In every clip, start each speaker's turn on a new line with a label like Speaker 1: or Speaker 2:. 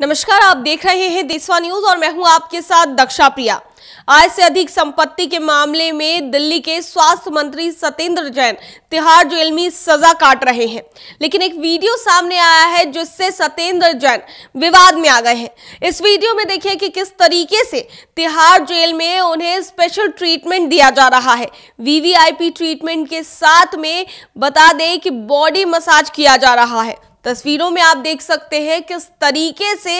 Speaker 1: नमस्कार आप देख रहे हैं देशवा न्यूज और मैं हूं आपके साथ दक्षा प्रिया आय से अधिक संपत्ति के मामले में दिल्ली के स्वास्थ्य मंत्री सत्येंद्र जैन तिहाड़ जेल में सजा काट रहे हैं लेकिन एक वीडियो सामने आया है जिससे सत्येंद्र जैन विवाद में आ गए हैं इस वीडियो में देखिए कि किस तरीके से तिहाड़ जेल में उन्हें स्पेशल ट्रीटमेंट दिया जा रहा है वीवीआईपी ट्रीटमेंट के साथ में बता दें कि बॉडी मसाज किया जा रहा है तस्वीरों में आप देख सकते हैं किस तरीके से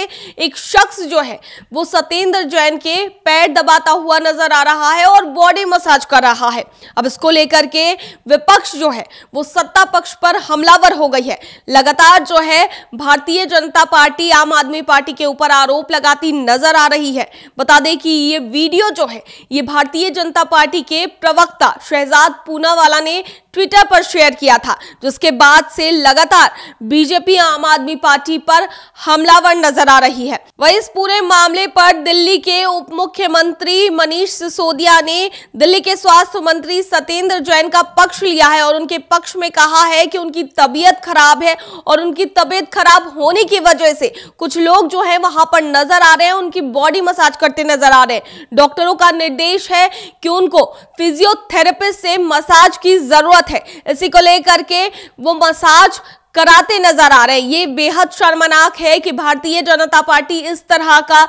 Speaker 1: एक शख्स जो है वो सत्येंद्र जैन के पैर दबाता हुआ नजर आ रहा है और बॉडी मसाज कर रहा है अब इसको लेकर के विपक्ष जो है वो सत्ता पक्ष पर हमलावर हो गई है लगातार जो है भारतीय जनता पार्टी आम आदमी पार्टी के ऊपर आरोप लगाती नजर आ रही है बता दें कि ये वीडियो जो है ये भारतीय जनता पार्टी के प्रवक्ता शहजाद पूनावाला ने ट्विटर पर शेयर किया था जिसके बाद से लगातार बीजेपी बीजेपी आम आदमी पार्टी पर हमलावर नजर आ रही है वही इस पूरे मामले पर दिल्ली के उप मुख्यमंत्री मनीष सिसोदिया ने दिल्ली के स्वास्थ्य मंत्री सत्येंद्र जैन का पक्ष लिया है और उनके पक्ष में कहा है कि उनकी तबीयत खराब है और उनकी तबीयत खराब होने की वजह से कुछ लोग जो है वहां पर नजर आ रहे हैं उनकी बॉडी मसाज करते नजर आ रहे हैं डॉक्टरों का निर्देश है कि उनको फिजियोथेरेपिस्ट से मसाज की जरूरत है इसी को लेकर के वो मसाज कराते नजर आ रहे हैं ये बेहद शर्मनाक है कि भारतीय जनता पार्टी इस तरह का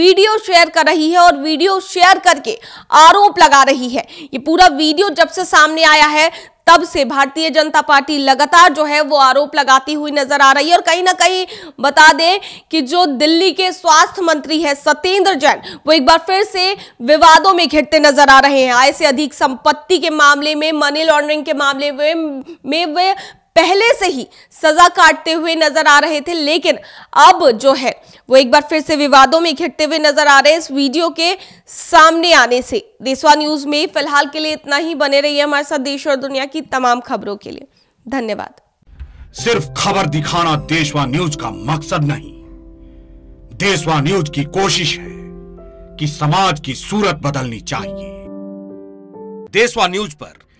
Speaker 1: वीडियो शेयर कर रही है और वीडियो शेयर करके आरोप लगा रही है ये पूरा वीडियो जब से सामने आया है तब से भारतीय जनता पार्टी लगातार जो है वो आरोप लगाती हुई नजर आ रही है और कहीं ना कहीं बता दें कि जो दिल्ली के स्वास्थ्य मंत्री है सत्येंद्र जैन वो एक बार फिर से विवादों में घिरते नजर आ रहे हैं आय से अधिक संपत्ति के मामले में मनी लॉन्ड्रिंग के मामले में, में वे पहले से ही सजा काटते हुए नजर आ रहे थे लेकिन अब जो है वो एक बार फिर से विवादों में घिरते हुए नजर आ रहे हैं इस वीडियो के सामने आने से देशवा न्यूज में फिलहाल के लिए इतना ही बने रहिए हमारे साथ देश और दुनिया की तमाम खबरों के लिए धन्यवाद
Speaker 2: सिर्फ खबर दिखाना देशवा न्यूज का मकसद नहीं देशवा न्यूज की कोशिश है कि समाज की सूरत बदलनी चाहिए देशवा न्यूज पर